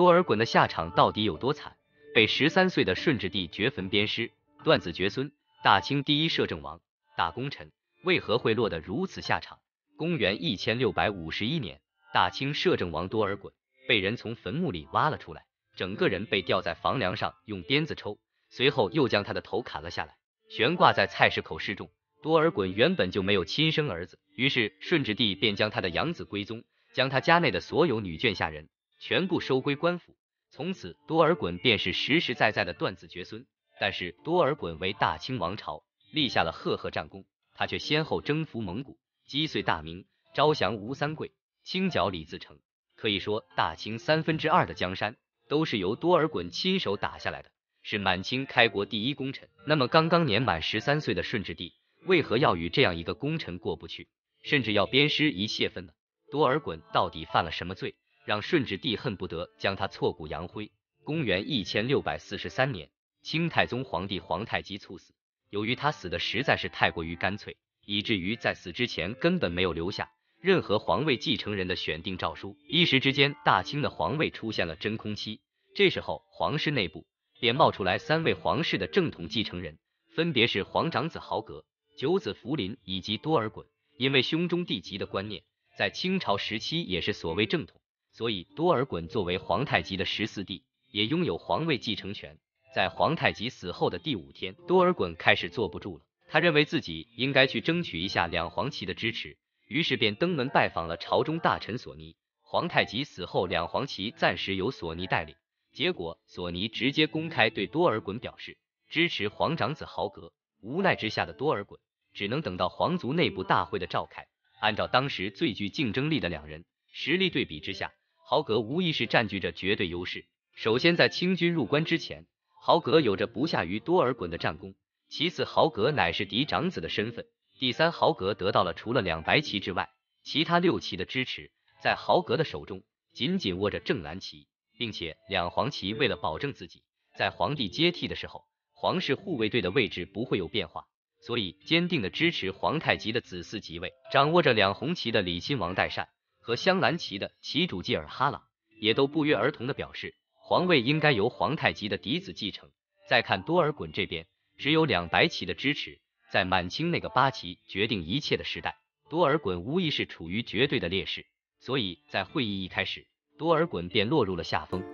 多尔衮的下场到底有多惨？被十三岁的顺治帝掘坟鞭尸，断子绝孙。大清第一摄政王、大功臣为何会落得如此下场？公元一千六百五十一年，大清摄政王多尔衮被人从坟墓里挖了出来，整个人被吊在房梁上用鞭子抽，随后又将他的头砍了下来，悬挂在菜市口示众。多尔衮原本就没有亲生儿子，于是顺治帝便将他的养子归宗，将他家内的所有女眷下人。全部收归官府，从此多尔衮便是实实在在的断子绝孙。但是多尔衮为大清王朝立下了赫赫战功，他却先后征服蒙古，击碎大明，招降吴三桂，清剿李自成。可以说，大清三分之二的江山都是由多尔衮亲手打下来的，是满清开国第一功臣。那么，刚刚年满十三岁的顺治帝为何要与这样一个功臣过不去，甚至要鞭尸一泄愤呢？多尔衮到底犯了什么罪？让顺治帝恨不得将他挫骨扬灰。公元一千六百四十三年，清太宗皇帝皇太极猝死。由于他死的实在是太过于干脆，以至于在死之前根本没有留下任何皇位继承人的选定诏书。一时之间，大清的皇位出现了真空期。这时候，皇室内部便冒出来三位皇室的正统继承人，分别是皇长子豪格、九子福临以及多尔衮。因为兄终弟及的观念，在清朝时期也是所谓正统。所以，多尔衮作为皇太极的十四弟，也拥有皇位继承权。在皇太极死后的第五天，多尔衮开始坐不住了。他认为自己应该去争取一下两黄旗的支持，于是便登门拜访了朝中大臣索尼。皇太极死后，两黄旗暂时由索尼带领。结果，索尼直接公开对多尔衮表示支持皇长子豪格。无奈之下的多尔衮，只能等到皇族内部大会的召开。按照当时最具竞争力的两人实力对比之下。豪格无疑是占据着绝对优势。首先，在清军入关之前，豪格有着不下于多尔衮的战功。其次，豪格乃是嫡长子的身份。第三，豪格得到了除了两白旗之外，其他六旗的支持。在豪格的手中，紧紧握着正蓝旗，并且两黄旗为了保证自己在皇帝接替的时候，皇室护卫队的位置不会有变化，所以坚定的支持皇太极的子嗣即位。掌握着两红旗的李亲王代善。和镶蓝旗的旗主济尔哈朗也都不约而同的表示，皇位应该由皇太极的嫡子继承。再看多尔衮这边，只有两白旗的支持，在满清那个八旗决定一切的时代，多尔衮无疑是处于绝对的劣势，所以在会议一开始，多尔衮便落入了下风。